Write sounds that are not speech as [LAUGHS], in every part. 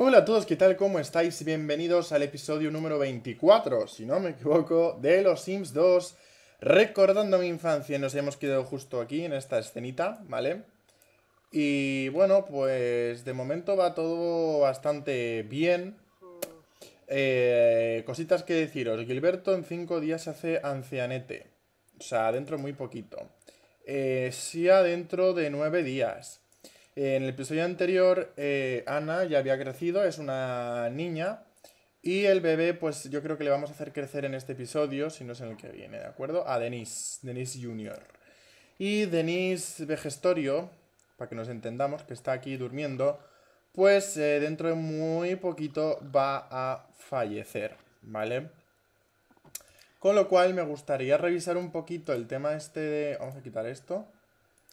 Hola a todos, ¿qué tal? ¿Cómo estáis? Bienvenidos al episodio número 24, si no me equivoco, de Los Sims 2. Recordando mi infancia, y nos hemos quedado justo aquí en esta escenita, ¿vale? Y bueno, pues de momento va todo bastante bien. Eh, cositas que deciros. Gilberto en 5 días hace ancianete. O sea, dentro muy poquito. Eh, Sia dentro de 9 días. en el episodio anterior, eh, Ana ya había crecido, es una niña. Y el bebé, pues yo creo que le vamos a hacer crecer en este episodio, si no es en el que viene, ¿de acuerdo? A Denise, Denise Junior. Y Denise Vegestorio, para que nos entendamos, que está aquí durmiendo, pues eh, dentro de muy poquito va a fallecer, ¿vale? Con lo cual me gustaría revisar un poquito el tema este de... Vamos a quitar esto.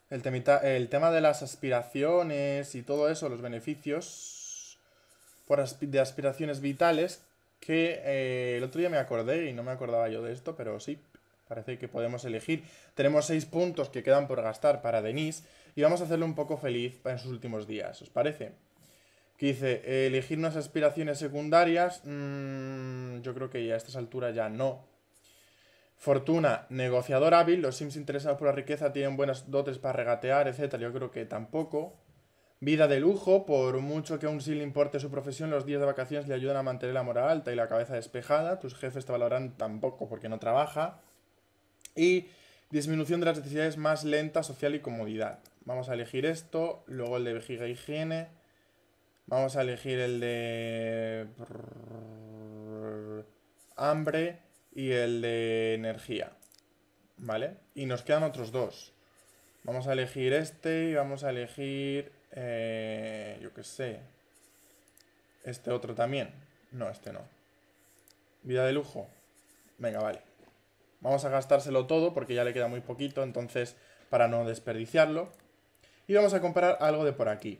El, el tema de las aspiraciones y todo eso, los beneficios de aspiraciones vitales, que eh, el otro día me acordé y no me acordaba yo de esto, pero sí, parece que podemos elegir. Tenemos seis puntos que quedan por gastar para Denise y vamos a hacerle un poco feliz en sus últimos días, ¿os parece? que dice, eh, elegir unas aspiraciones secundarias, mm, yo creo que a estas alturas ya no. Fortuna, negociador hábil, los sims interesados por la riqueza tienen buenas dotes para regatear, etc. Yo creo que tampoco. Vida de lujo, por mucho que a un sim le importe su profesión, los días de vacaciones le ayudan a mantener la moral alta y la cabeza despejada. Tus jefes te valoran tampoco porque no trabaja. Y disminución de las necesidades más lenta, social y comodidad. Vamos a elegir esto, luego el de vejiga e higiene Vamos a elegir el de hambre y el de energía. ¿Vale? Y nos quedan otros dos. Vamos a elegir este y vamos a elegir, eh, yo qué sé, este otro también. No, este no. Vida de lujo. Venga, vale. Vamos a gastárselo todo porque ya le queda muy poquito, entonces para no desperdiciarlo. Y vamos a comprar algo de por aquí.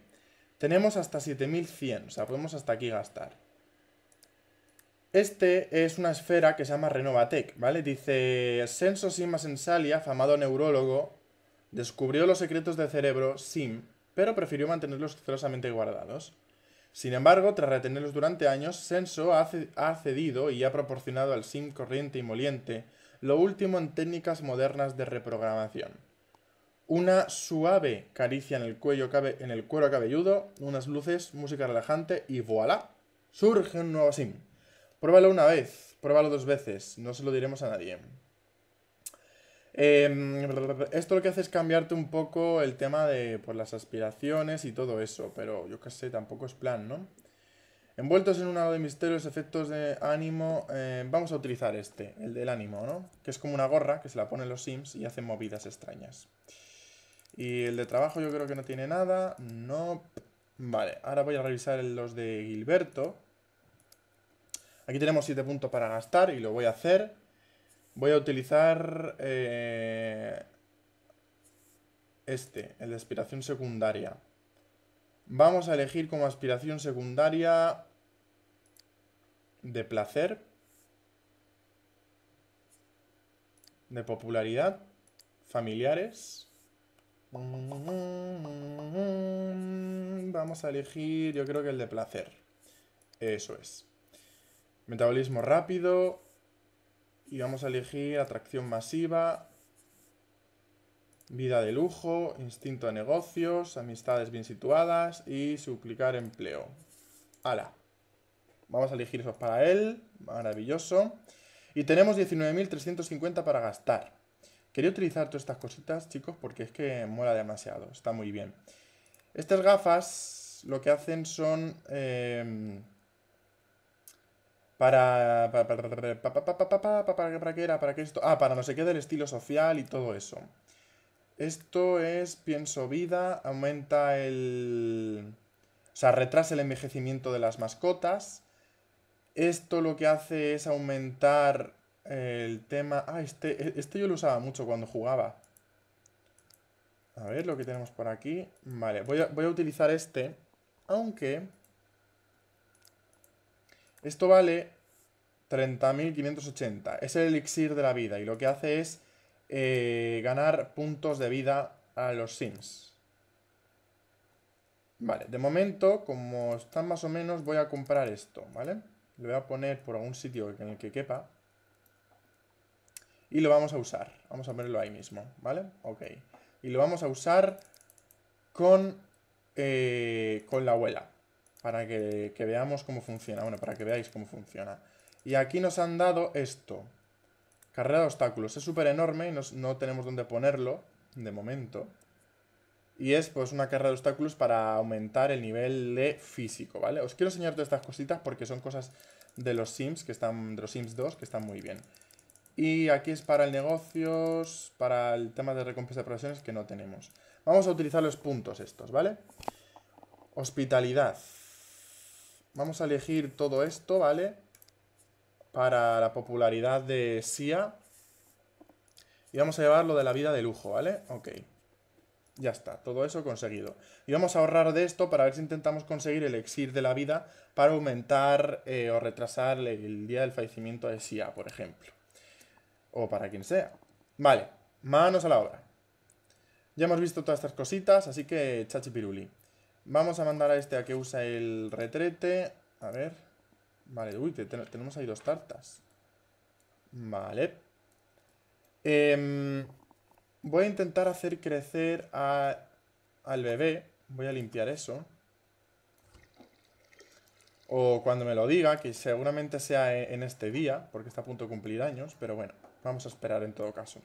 Tenemos hasta 7100, o sea, podemos hasta aquí gastar. Este es una esfera que se llama Renovatec, ¿vale? Dice, Senso Sima Sensalia, famado neurólogo, descubrió los secretos del cerebro Sim, pero prefirió mantenerlos celosamente guardados. Sin embargo, tras retenerlos durante años, Senso ha cedido y ha proporcionado al Sim corriente y moliente lo último en técnicas modernas de reprogramación una suave caricia en el, cuello cabe, en el cuero cabelludo, unas luces, música relajante y voilà, surge un nuevo sim. Pruébalo una vez, pruébalo dos veces, no se lo diremos a nadie. Em, esto lo que hace es cambiarte un poco el tema de las aspiraciones y todo eso, pero yo qué sé, tampoco es plan, ¿no? Envueltos en un halo de misterios, efectos de ánimo, em, vamos a utilizar este, el del ánimo, ¿no? Que es como una gorra que se la ponen los sims y hacen movidas extrañas. Y el de trabajo yo creo que no tiene nada. No. Vale, ahora voy a revisar los de Gilberto. Aquí tenemos 7 puntos para gastar y lo voy a hacer. Voy a utilizar eh, este, el de aspiración secundaria. Vamos a elegir como aspiración secundaria de placer, de popularidad, familiares. Vamos a elegir, yo creo que el de placer. Eso es. Metabolismo rápido. Y vamos a elegir atracción masiva. Vida de lujo, instinto de negocios, amistades bien situadas y suplicar empleo. ¡Hala! Vamos a elegir eso para él. Maravilloso. Y tenemos 19.350 para gastar. Quería utilizar todas estas cositas, chicos, porque es que mola demasiado, está muy bien. Estas gafas lo que hacen son... para, para, qué era, para qué esto... Ah, para no se quede el estilo social y todo eso. Esto es, pienso, vida, aumenta el... O sea, retrasa el envejecimiento de las mascotas. Esto lo que hace es aumentar el tema... Ah, este, e-, este, yo lo usaba mucho cuando jugaba. A ver lo que tenemos por aquí. Vale, voy a, utilizar este. Aunque... Esto vale 30.580. Es el elixir de la vida. Y lo que hace es eh, ganar puntos de vida a los sims. Vale, de momento, como están más o menos, voy a comprar esto, ¿vale? Lo voy a poner por algún sitio en el que quepa y lo vamos a usar. Vamos a ponerlo ahí mismo, ¿vale? Ok. Y lo vamos a usar con, eh, con la abuela, para que, veamos cómo funciona. Bueno, para que veáis cómo funciona. Y aquí nos han dado esto. Carrera de obstáculos. Es súper enorme y no tenemos dónde ponerlo, de momento. Y es pues una carrera de obstáculos para aumentar el nivel de físico, ¿vale? Os quiero enseñar todas estas cositas porque son cosas de los Sims, que están, de los Sims 2, que están muy bien. Y aquí es para el negocios, para el tema de recompensa de profesiones que no tenemos. Vamos a utilizar los puntos estos, ¿vale? Hospitalidad. Vamos a elegir todo esto, ¿vale? Para la popularidad de SIA. Y vamos a llevar lo de la vida de lujo, ¿vale? Ok. Ya está, todo eso conseguido. Y vamos a ahorrar de esto para ver si intentamos conseguir el exir de la vida para aumentar eh, o retrasar el día del fallecimiento de SIA, por ejemplo o para quien sea. Vale, manos a la obra. Ya hemos visto todas estas cositas, así que chachi Vamos a mandar a este a que usa el retrete. A ver. Vale, uy, tenemos ahí dos tartas. Vale. Em, voy a intentar hacer crecer al bebé. Voy a limpiar eso. O cuando me lo diga, que seguramente sea e, en este día, porque está a punto de cumplir años, pero bueno. Vamos a esperar en todo caso.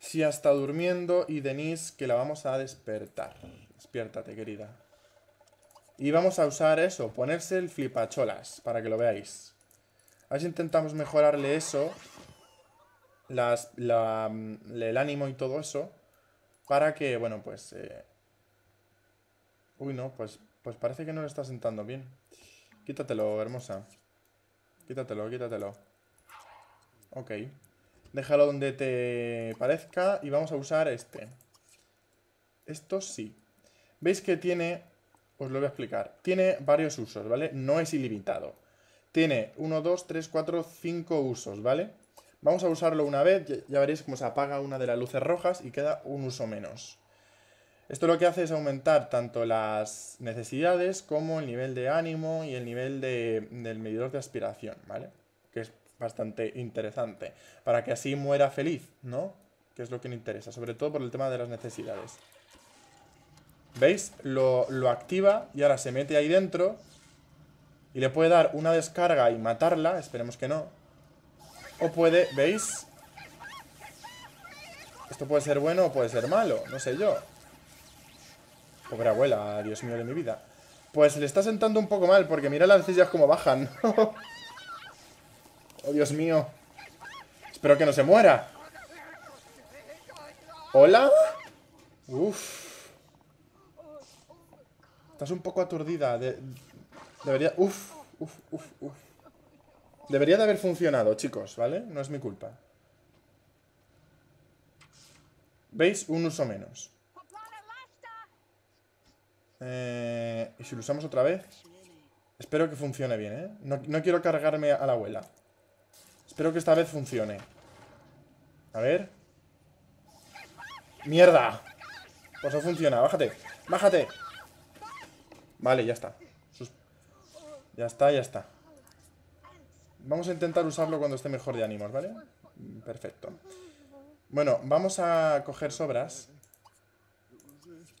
si está durmiendo y Denise que la vamos a despertar. Despiértate, querida. Y vamos a usar eso, ponerse el flipacholas, para que lo veáis. A ver si intentamos mejorarle eso, las, la, mm, el ánimo y todo eso, para que, bueno, pues... Eh, uy, no, pues, pues parece que no le está sentando bien. Quítatelo, hermosa. Quítatelo, quítatelo. Ok. Déjalo donde te parezca y vamos a usar este. Esto sí. Veis que tiene, os lo voy a explicar, tiene varios usos, ¿vale? No es ilimitado. Tiene 1, 2, 3, 4, 5 usos, ¿vale? Vamos a usarlo una vez, ya veréis cómo se apaga una de las luces rojas y queda un uso menos. Esto lo que hace es aumentar tanto las necesidades como el nivel de ánimo y el nivel del medidor de aspiración, ¿vale? bastante interesante, para que así muera feliz, ¿no? Que es lo que le interesa, sobre todo por el tema de las necesidades. ¿Veis? Lo, activa y ahora se mete ahí dentro y le puede dar una descarga y matarla, esperemos que no. O puede, ¿veis? Esto puede ser bueno o puede ser malo, no sé yo. Pobre abuela, Dios mío de mi vida. Pues le está sentando un poco mal, porque mira las sillas como bajan. [LAUGHS] ¡Oh, Dios mío! Espero que no se muera. ¿Hola? Uf. Estás un poco aturdida. debería... Uf, uf, uf, uf. Debería de haber funcionado, chicos, ¿vale? No es mi culpa. ¿Veis? Un uso menos. Eh... ¿Y si lo usamos otra vez? Espero que funcione bien, ¿eh? no quiero cargarme a la abuela. Espero que esta vez funcione. A ver. ¡Mierda! Pues no funciona. Bájate. Bájate. Vale, ya está. Ya está, ya está. Vamos a intentar usarlo cuando esté mejor de ánimos, ¿vale? Perfecto. Bueno, vamos a coger sobras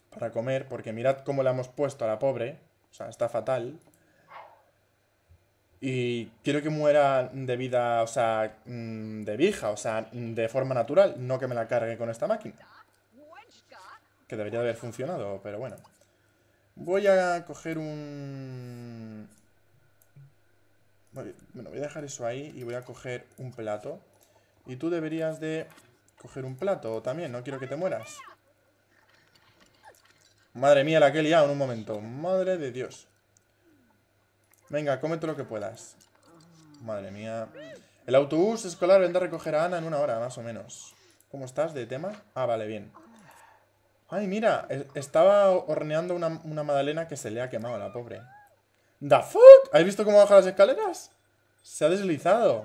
para comer, porque mirad cómo la hemos puesto a la pobre. O sea, está fatal y quiero que muera de vida, o sea, mm, de vieja, o sea, de forma natural, no que me la cargue con esta máquina. Que debería haber funcionado, pero bueno. Voy a coger un... Bueno, voy a dejar eso ahí y voy a coger un plato. Y tú deberías de coger un plato también, no quiero que te mueras. Madre mía, la que he en un momento. Madre de Dios. Venga, cómete lo que puedas. Madre mía. El autobús escolar vendrá a recoger a Ana en una hora, más o menos. ¿Cómo estás de tema? Ah, vale, bien. Ay, mira, estaba horneando una, una magdalena que se le ha quemado a la pobre. ¿The fuck? ¿Has visto cómo baja las escaleras? Se ha deslizado.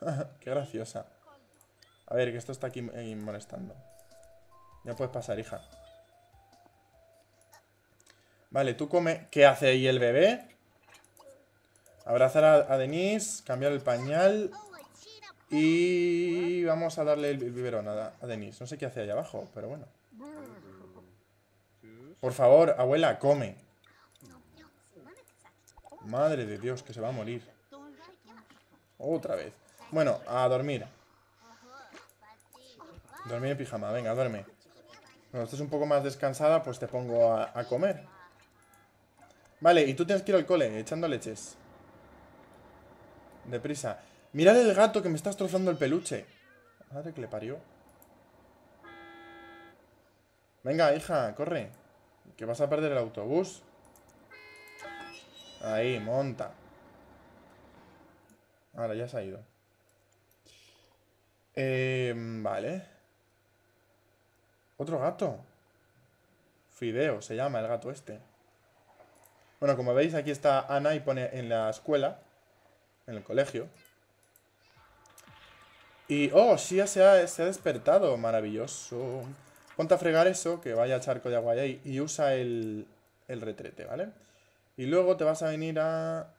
[LAUGHS] Qué graciosa. A ver, que esto está aquí eh, molestando. Ya puedes pasar, hija. Vale, tú come... ¿Qué hace ahí el bebé? Abrazar a, Denise, cambiar el pañal. Y vamos a darle el biberón a, Denise. No sé qué hace allá abajo, pero bueno. Por favor, abuela, come. Madre de Dios, que se va a morir. Otra vez. Bueno, a dormir. Dormir en pijama, venga, duerme. Cuando estés un poco más descansada, pues te pongo a, a comer. Vale, y tú tienes que ir al cole, echando leches. Deprisa. Mirad el gato que me está destrozando el peluche. Madre que le parió. Venga, hija, corre. Que vas a perder el autobús. Ahí, monta. Ahora ya se ha ido. Em, vale. Otro gato. Fideo, se llama el gato este. Bueno, como veis, aquí está Ana y pone en la escuela en el colegio. Y, oh, sí, ya se ha, se ha despertado. Maravilloso. Ponte a fregar eso, que vaya charco de agua ahí. Y usa el, el retrete, ¿vale? Y luego te vas a venir a...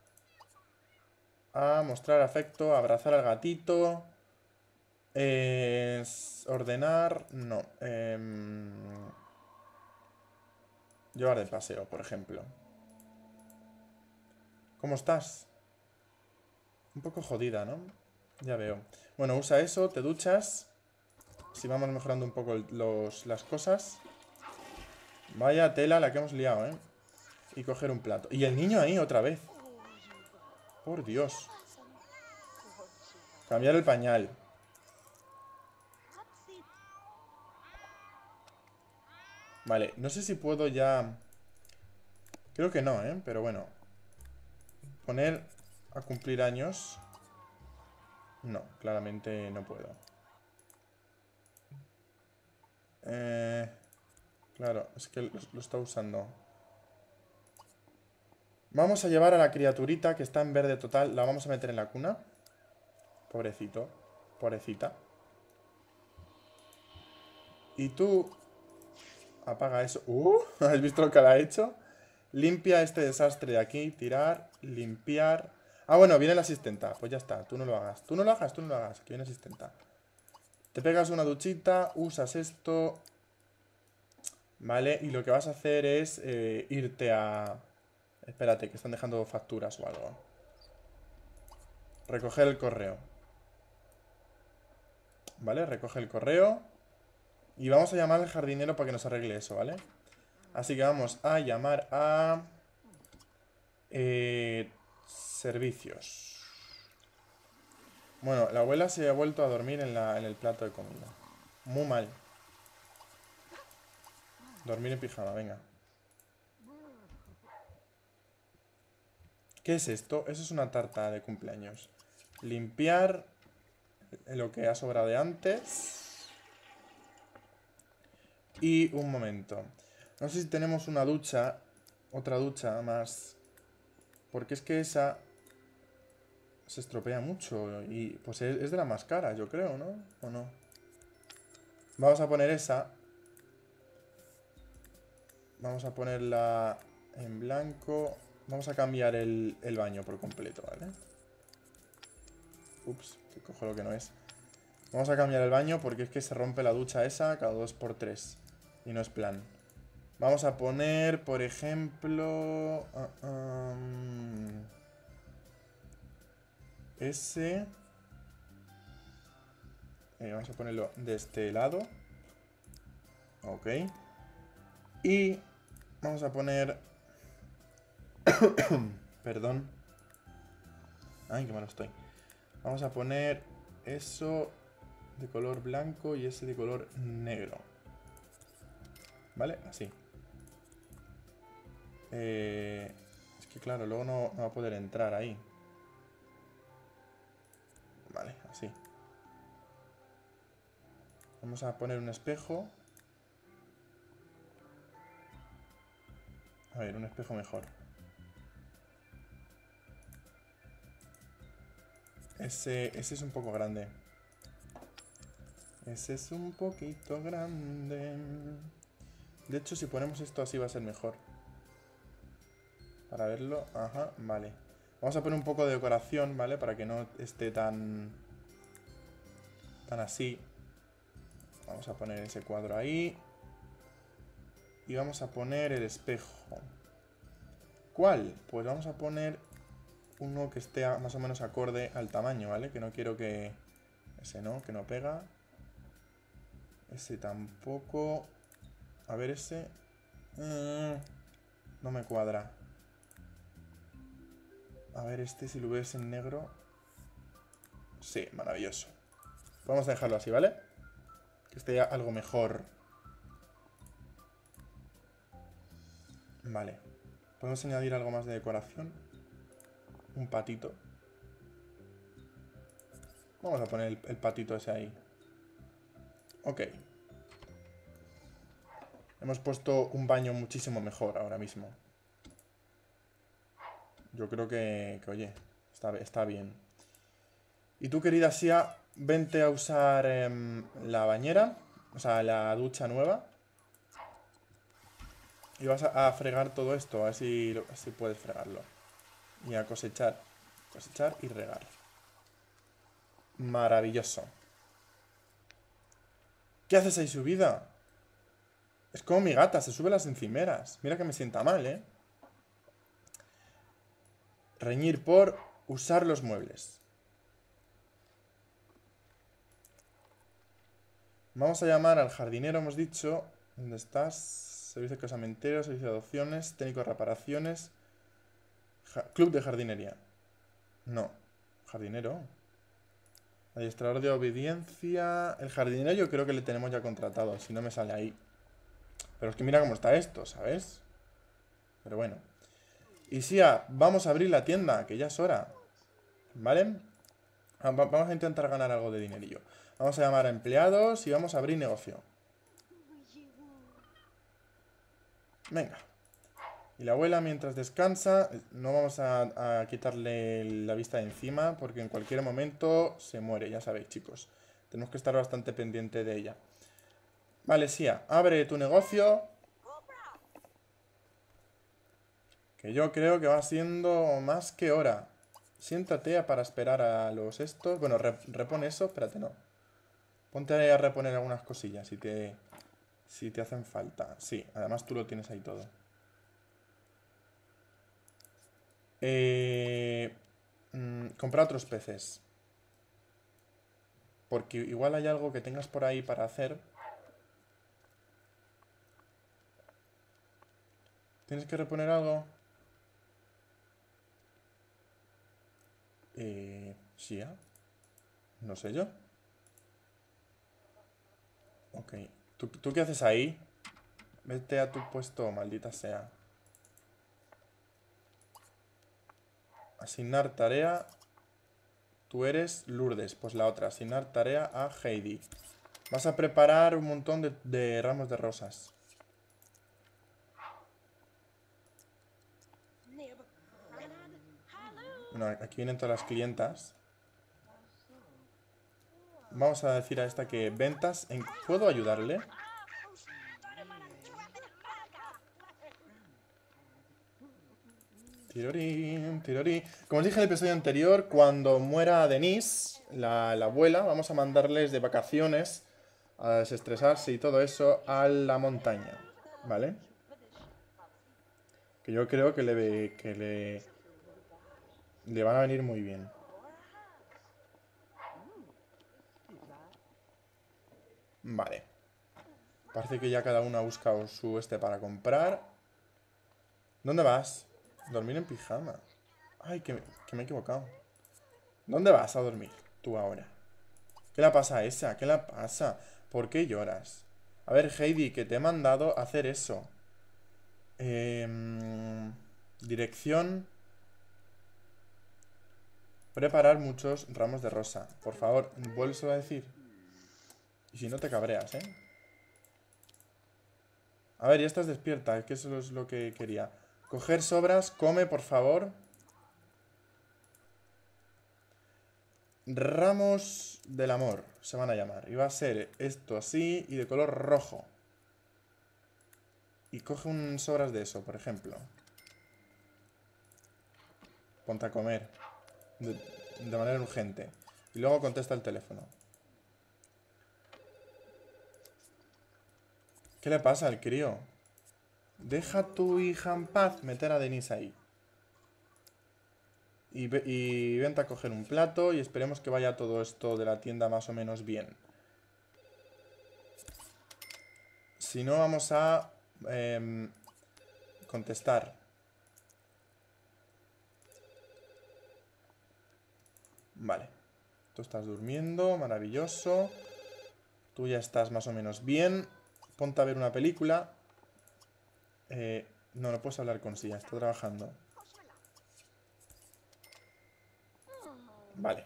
A mostrar afecto, abrazar al gatito. Eh, ordenar... No. Em, llevar de paseo, por ejemplo. ¿Cómo estás? Un poco jodida, ¿no? Ya veo. Bueno, usa eso, te duchas. Si vamos mejorando un poco las cosas. Vaya tela la que hemos liado, ¿eh? Y coger un plato. Y el niño ahí otra vez. Por Dios. Cambiar el pañal. Vale, no sé si puedo ya... Creo que no, ¿eh? Pero bueno. Poner a cumplir años. No, claramente no puedo. Eh, claro, es que lo, está usando. Vamos a llevar a la criaturita que está en verde total. La vamos a meter en la cuna. Pobrecito. Pobrecita. Y tú... Apaga eso. ¡Uh! [LAUGHS] ¿Has visto lo que la ha hecho? Limpia este desastre de aquí. Tirar. Limpiar. Ah, bueno, viene la asistenta. Pues ya está, tú no lo hagas. Tú no lo hagas, tú no lo hagas. Aquí viene la asistenta. Te pegas una duchita, usas esto. Vale, y lo que vas a hacer es eh, irte a... Espérate, que están dejando facturas o algo. Recoger el correo. Vale, recoge el correo. Y vamos a llamar al jardinero para que nos arregle eso, ¿vale? Así que vamos a llamar a... Eh, Servicios. Bueno, la abuela se ha vuelto a dormir en, el plato de comida. Muy mal. Dormir en pijama, venga. ¿Qué es esto? Eso es una tarta de cumpleaños. Limpiar lo que ha sobrado de antes. Y un momento. No sé si tenemos una ducha, otra ducha más porque es que esa se estropea mucho. Y pues es, de la más cara, yo creo, ¿no? ¿O no? Vamos a poner esa. Vamos a ponerla en blanco. Vamos a cambiar el, baño por completo, ¿vale? Ups, que cojo lo que no es. Vamos a cambiar el baño porque es que se rompe la ducha esa cada 2x3. Y no es plan. Vamos a poner, por ejemplo... Ah, ah, mm, ese... Eh, vamos a ponerlo de este lado. Ok. Y vamos a poner... [COUGHS] Perdón. Ay, qué malo estoy. Vamos a poner eso de color blanco y ese de color negro. ¿Vale? Así. Eh, es que claro, luego no, va a poder entrar ahí. Vale, así. Vamos a poner un espejo. A ver, un espejo mejor. ese es un poco grande. Ese es un poquito grande. De hecho, si ponemos esto así va a ser mejor. Para verlo, ajá, vale. Vamos a poner un poco de decoración, ¿vale? Para que no esté tan... Tan así. Vamos a poner ese cuadro ahí. Y vamos a poner el espejo. ¿Cuál? Pues vamos a poner uno que esté más o menos acorde al tamaño, ¿vale? Que no quiero que... Ese no, que no pega. Ese tampoco. A ver, ese... Eh, no me cuadra. A ver, este si lo ves en negro. Sí, maravilloso. Vamos a dejarlo así, ¿vale? Que esté algo mejor. Vale. Podemos añadir algo más de decoración. Un patito. Vamos a poner el, patito ese ahí. Ok. Hemos puesto un baño muchísimo mejor ahora mismo. Yo creo que, oye, está, bien. Y tú, querida Sia, vente a usar em, la bañera, o sea, la ducha nueva. Y vas a, fregar todo esto, a ver si, puedes fregarlo. Y a cosechar, cosechar y regar. Maravilloso. ¿Qué haces ahí subida? Es como mi gata, se sube las encimeras. Mira que me sienta mal, ¿eh? Reñir por usar los muebles. Vamos a llamar al jardinero, hemos dicho. ¿Dónde estás? Servicio de casamentero, servicio de adopciones, técnico de reparaciones. Club de jardinería. No. Jardinero. Adiestrador de obediencia. El jardinero yo creo que le tenemos ya contratado, si no me sale ahí. Pero es que mira cómo está esto, ¿sabes? Pero bueno. Y Sia, ah, vamos a abrir la tienda, que ya es hora. ¿Vale? Ah, vamos a intentar ganar algo de dinerillo. Vamos a llamar a empleados y vamos a abrir negocio. Venga. Y la abuela mientras descansa, no vamos a, quitarle la vista de encima porque en cualquier momento se muere, ya sabéis chicos. Tenemos que estar bastante pendiente de ella. Vale, Sia, abre tu negocio yo creo que va siendo más que hora. Siéntate para esperar a los estos. Bueno, repone eso, espérate, no. Ponte a reponer algunas cosillas si te, si te hacen falta. Sí, además tú lo tienes ahí todo. Eh, mm, comprar otros peces. Porque igual hay algo que tengas por ahí para hacer. ¿Tienes que reponer algo? Eh, No sé yo. Ok. ¿Tú, qué haces ahí? Vete a tu puesto, maldita sea. Asignar tarea. Tú eres Lourdes. Pues la otra. Asignar tarea a Heidi. Vas a preparar un montón de ramos de rosas. Bueno, aquí vienen todas las clientas. Vamos a decir a esta que ventas... En... ¿Puedo ayudarle? Tirorín, tirorín. Como os dije en el episodio anterior, cuando muera Denise, la, abuela, vamos a mandarles de vacaciones a desestresarse y todo eso a la montaña, ¿vale? Que yo creo que le... Que le le van a venir muy bien. Vale. Parece que ya cada uno ha buscado su este para comprar. ¿Dónde vas? Dormir en pijama. Ay, que me, he equivocado. ¿Dónde vas a dormir tú ahora? ¿Qué la pasa a esa? ¿Qué la pasa? ¿Por qué lloras? A ver, Heidi, que te he mandado a hacer eso. Em, dirección Preparar muchos ramos de rosa. Por favor, vuelvo a decir. Y si no te cabreas, ¿eh? A ver, ya estás despierta, que eso es lo que quería. Coger sobras, come, por favor. Ramos del amor, se van a llamar. Y va a ser esto así y de color rojo. Y coge un sobras de eso, por ejemplo. Ponte a comer de, manera urgente. Y luego contesta el teléfono. ¿Qué le pasa al crío? Deja a tu hija en paz meter a Denise ahí. Y, y, vente a coger un plato y esperemos que vaya todo esto de la tienda más o menos bien. Si no, vamos a em, contestar. Vale. Tú estás durmiendo, maravilloso. Tú ya estás más o menos bien. Ponte a ver una película. Eh, no, no puedes hablar con Silla, está trabajando. Vale.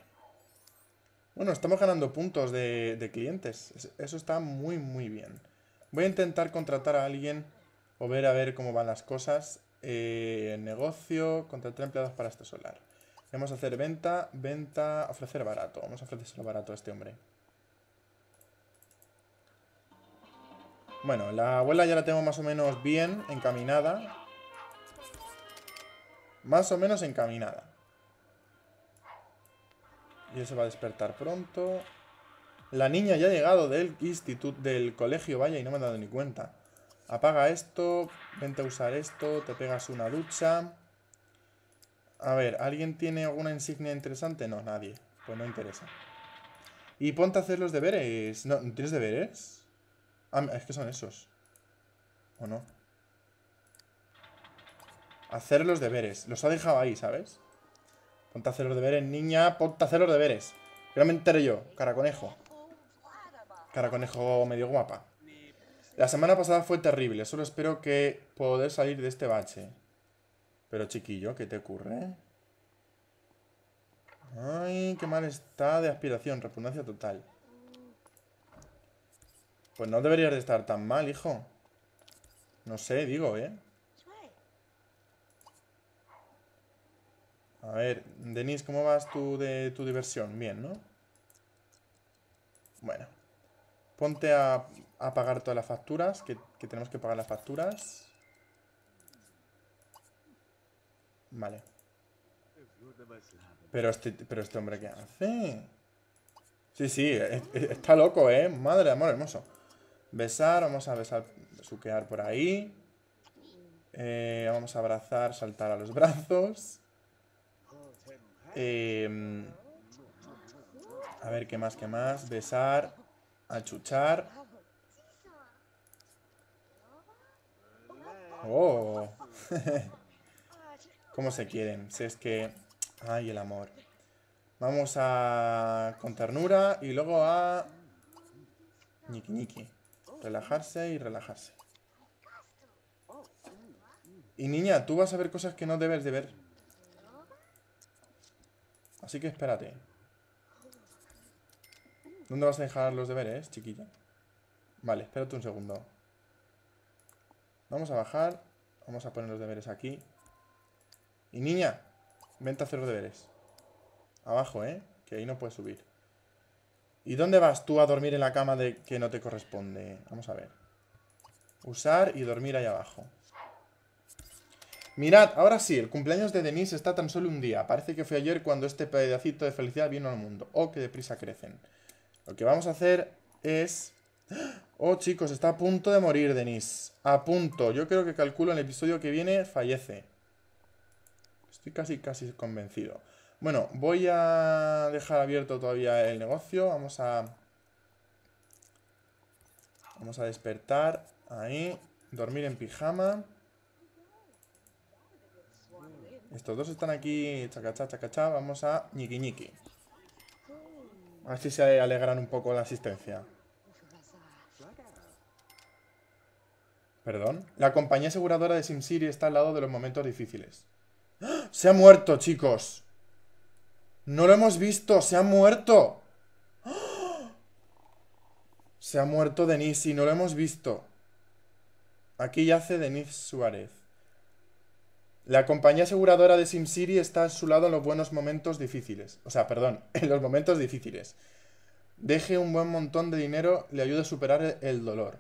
Bueno, estamos ganando puntos de, clientes. Eso está muy, muy bien. Voy a intentar contratar a alguien o ver a ver cómo van las cosas. Eh, negocio, contratar empleados para este solar. Vamos a hacer venta, venta, ofrecer barato. Vamos a ofrecerlo barato a este hombre. Bueno, la abuela ya la tengo más o menos bien encaminada. Más o menos encaminada. Y él se va a despertar pronto. La niña ya ha llegado del instituto, del colegio, vaya, y no me han dado ni cuenta. Apaga esto, vente a usar esto, te pegas una ducha... A ver, ¿alguien tiene alguna insignia interesante? No, nadie. Pues no interesa. Y ponte a hacer los deberes. No, ¿Tienes deberes? Ah, es que son esos. ¿O no? Hacer los deberes. Los ha dejado ahí, ¿sabes? Ponte a hacer los deberes, niña. Ponte a hacer los deberes. Que no me entero yo. Cara conejo medio guapa. La semana pasada fue terrible. Solo espero que poder salir de este bache. Pero chiquillo, ¿qué te ocurre? Ay, qué mal está de aspiración, repugnancia total. Pues no deberías de estar tan mal, hijo. No sé, digo, ¿eh? A ver, Denise, ¿cómo vas tú de tu diversión? Bien, ¿no? Bueno. Ponte a, pagar todas las facturas, que, que tenemos que pagar las facturas. Vale. Pero este, pero este hombre, ¿qué hace? Sí, sí, e, e, está loco, ¿eh? Madre de amor hermoso. Besar, vamos a besar, suquear por ahí. Eh, vamos a abrazar, saltar a los brazos. Em, a ver, ¿qué más, qué más? Besar, achuchar. Oh. [LAUGHS] Como se quieren. Si es que... Ay, el amor. Vamos a... Con ternura y luego a... Niki Relajarse y relajarse. Y niña, tú vas a ver cosas que no debes de ver. Así que espérate. ¿Dónde vas a dejar los deberes, chiquilla? Vale, espérate un segundo. Vamos a bajar. Vamos a poner los deberes aquí. Y niña, vente a hacer los deberes. Abajo, ¿eh? Que ahí no puedes subir. ¿Y dónde vas tú a dormir en la cama de que no te corresponde? Vamos a ver. Usar y dormir ahí abajo. Mirad, ahora sí, el cumpleaños de Denise está tan solo un día. Parece que fue ayer cuando este pedacito de felicidad vino al mundo. Oh, que deprisa crecen. Lo que vamos a hacer es... Oh, chicos, está a punto de morir Denise. A punto. Yo creo que calculo en el episodio que viene fallece casi, casi convencido. Bueno, voy a dejar abierto todavía el negocio. Vamos a... Vamos a despertar. Ahí. Dormir en pijama. Estos dos están aquí. Chacachá, chacachá. Vamos a ñiqui ñiqui. A ver se alegran un poco la asistencia. Perdón. La compañía aseguradora de SimCity está al lado de los momentos difíciles. Se ha muerto, chicos. No lo hemos visto, se ha muerto. Se ha muerto Denise y no lo hemos visto. Aquí yace Denise Suárez. La compañía aseguradora de SimCity está a su lado en los buenos momentos difíciles. O sea, perdón, [LAUGHS] en los momentos difíciles. Deje un buen montón de dinero, le ayuda a superar el dolor.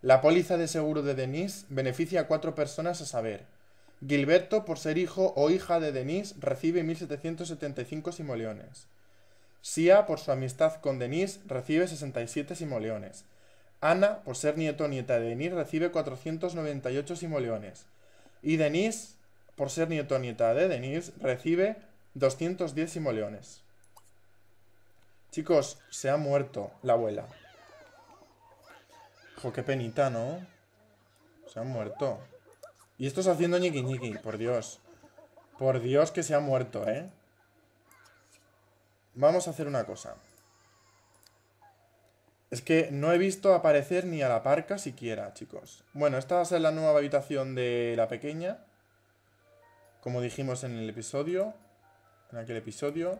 La póliza de seguro de Denise beneficia a cuatro personas a saber. Gilberto, por ser hijo o hija de Denise, recibe 1.775 simoleones. Sia, por su amistad con Denise, recibe 67 simoleones. Ana, por ser nieto o nieta de Denise, recibe 498 simoleones. Y Denise, por ser nieto o nieta de Denise, recibe 210 simoleones. Chicos, se ha muerto la abuela. qué penita, ¿no? Se ha muerto. Y esto es haciendo ñiqui ñiqui, por Dios. Por Dios que se ha muerto, ¿eh? Vamos a hacer una cosa. Es que no he visto aparecer ni a la parca siquiera, chicos. Bueno, esta va a ser la nueva habitación de la pequeña. Como dijimos en el episodio. En aquel episodio.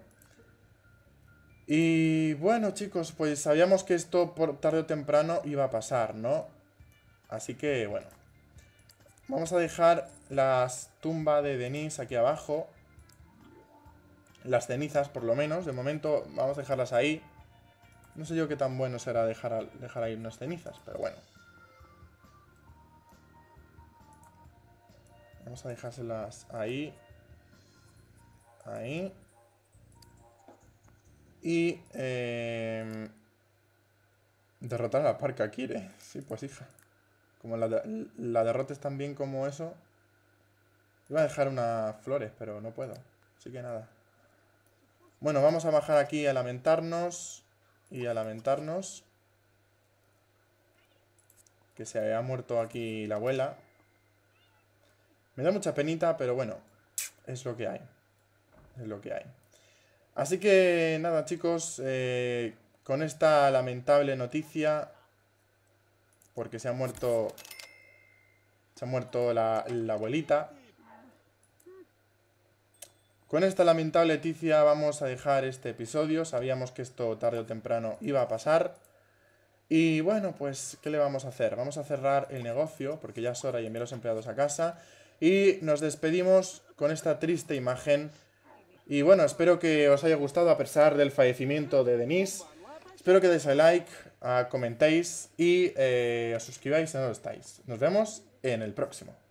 Y bueno, chicos, pues sabíamos que esto por tarde o temprano iba a pasar, ¿no? Así que, bueno. Vamos a dejar las tumbas de Denise aquí abajo. Las cenizas, por lo menos. De momento, vamos a dejarlas ahí. No sé yo qué tan bueno será dejar, ahí unas cenizas, pero bueno. Vamos a dejárselas ahí. Ahí. Y... Eh, derrotar a la parca, quiere. Sí, pues hija. Como la, la derrota es tan bien como eso. Iba a dejar unas flores, pero no puedo. Así que nada. Bueno, vamos a bajar aquí a lamentarnos. Y a lamentarnos. Que se ha muerto aquí la abuela. Me da mucha penita, pero bueno. Es lo que hay. Es lo que hay. Así que nada, chicos. Eh, con esta lamentable noticia porque se ha muerto... Se ha muerto la, abuelita. Con esta lamentable Leticia vamos a dejar este episodio. Sabíamos que esto tarde o temprano iba a pasar. Y bueno, pues, ¿qué le vamos a hacer? Vamos a cerrar el negocio, porque ya es hora y enviar a los empleados a casa. Y nos despedimos con esta triste imagen. Y bueno, espero que os haya gustado a pesar del fallecimiento de Denise. Espero que deis a like, Ah, comentéis y eh, os suscribáis si no lo estáis. Nos vemos en el próximo.